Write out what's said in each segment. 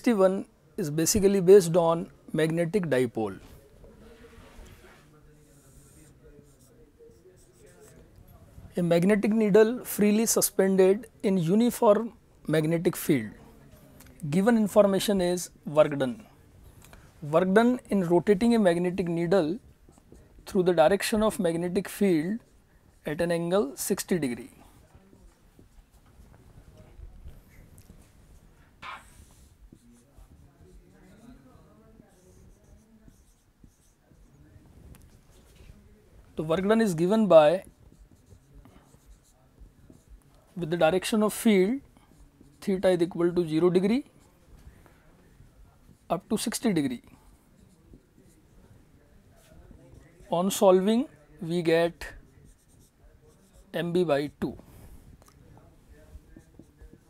61 is basically based on magnetic dipole. A magnetic needle freely suspended in uniform magnetic field. Given information is work done. Work done in rotating a magnetic needle through the direction of magnetic field at an angle 60 degree. So, work done is given by with the direction of field theta is equal to 0 degree up to 60 degree. On solving we get mb by 2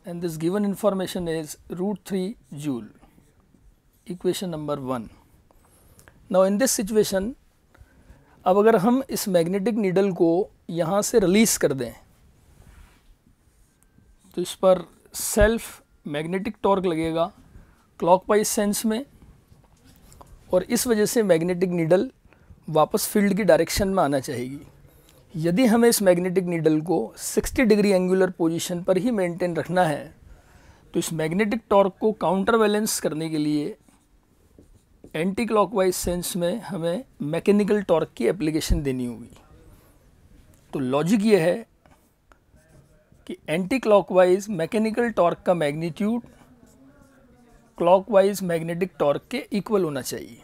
and this given information is root 3 joule equation number 1. Now in this situation अब अगर हम इस magnetic needle को यहाँ से release कर दें तो इस पर सेल्फ मैग्नेटिक टॉर्क लगेगा क्लॉकवाइज सेंस में और इस वजह से मैग्नेटिक नीडल वापस फील्ड की डायरेक्शन में आना चाहेगी यदि हमें इस मैग्नेटिक नीडल को 60 डिग्री एंगुलर पोजीशन पर ही मेंटेन रखना है तो इस मैग्नेटिक टॉर्क को काउंटर बैलेंस करने के लिए एंटी क्लॉकवाइज सेंस में हमें मैकेनिकल टॉर्क की एप्लीकेशन देनी होगी तो लॉजिक ये है कि एंटी क्लॉकवाइज मैकेनिकल टॉर्क का मैग्नीट्यूड क्लॉकवाइज मैग्नेटिक टॉर्क के इक्वल होना चाहिए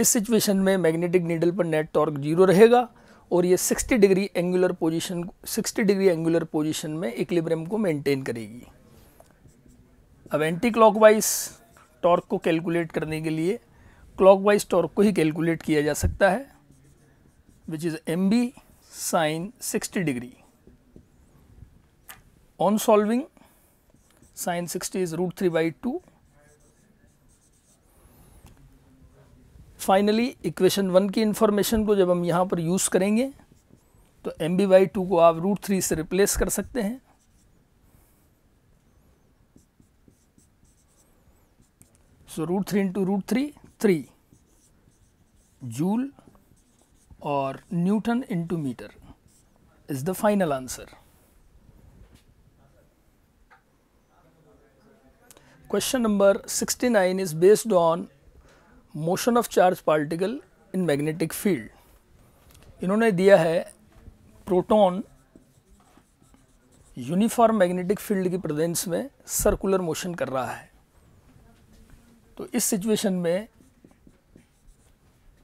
इस सिचुएशन में मैग्नेटिक नीडल पर नेट टॉर्क जीरो रहेगा और ये 60 degree angular position 60 degree angular position में इक्लिब्रियम को मेंटेन करेगी अब एंटी क्लॉकवाइज टॉर्क को कैलकुलेट करने के लिए क्लॉकवाइज टॉर्क को ही कैलकुलेट किया जा सकता है which is M B sine sixty degree on solving sine sixty is root three by two finally equation one की इंफॉर्मेशन को जब हम यहाँ पर यूज़ करेंगे तो एम बी बाई टू को आप रूट थ्री से रिप्लेस कर सकते हैं so root three into root three three joule और newton into metre is the final answer question number sixty nine is based on motion of charge particle in magnetic field इन्होंने दिया है proton uniform magnetic field की presence में circular motion कर रहा है तो इस सिचुएशन में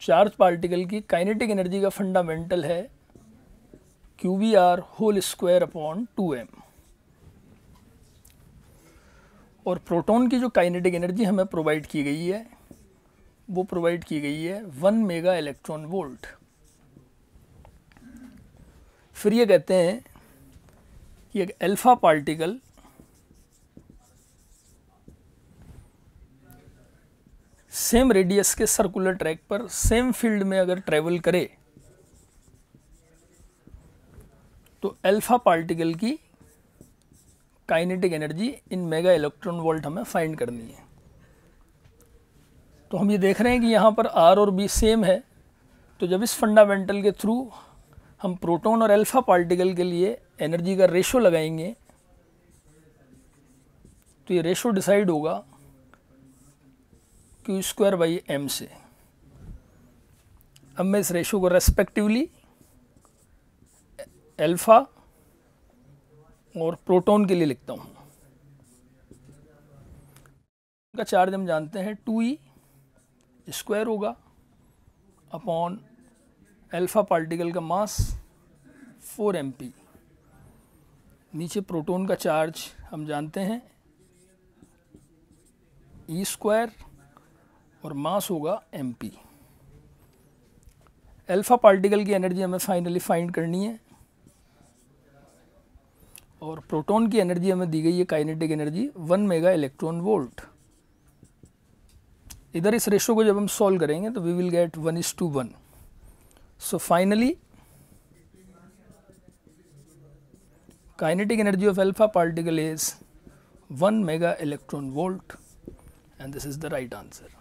चार्ज पार्टिकल की काइनेटिक एनर्जी का फंडामेंटल है Q V R whole square upon two M और प्रोटॉन की जो काइनेटिक एनर्जी हमें प्रोवाइड की गई है वो प्रोवाइड की गई है वन मेगा इलेक्ट्रॉन वोल्ट फिर ये कहते हैं कि एक अल्फ़ा पार्टिकल सेम रेडियस के सर्कुलर ट्रैक पर सेम फील्ड में अगर ट्रेवल करे तो अल्फा पार्टिकल की kinetic energy in mega electron volt हमें फाइंड करनी है तो हम ये देख रहे हैं कि यहाँ पर आर और बी सेम है तो जब इस फंडामेंटल के थ्रू हम प्रोटॉन और अल्फा पार्टिकल के लिए एनर्जी का रेशो लगाएंगे तो ये रेशो डिसाइड होगा क्यू स्क्वायर बाई एम से अब मैं इस रेशो को रेस्पेक्टिवली एल्फा और प्रोटॉन के लिए लिखता हूँ का चार्ज हम जानते हैं टू ई स्क्वायर होगा अपॉन अल्फ़ा पार्टिकल का मास फोर एम पी नीचे प्रोटॉन का चार्ज हम जानते हैं ई e स्क्वायर और मास होगा एम पी एल्फ़ा पार्टिकल की एनर्जी हमें फाइनली फाइंड करनी है और प्रोटॉन की एनर्जी हमें दी गई है kinetic energy one mega electron volt इधर इस रेशो को जब हम सॉल्व करेंगे तो we will get one is to one so finally kinetic energy of alpha particle is one mega electron volt and this is the right answer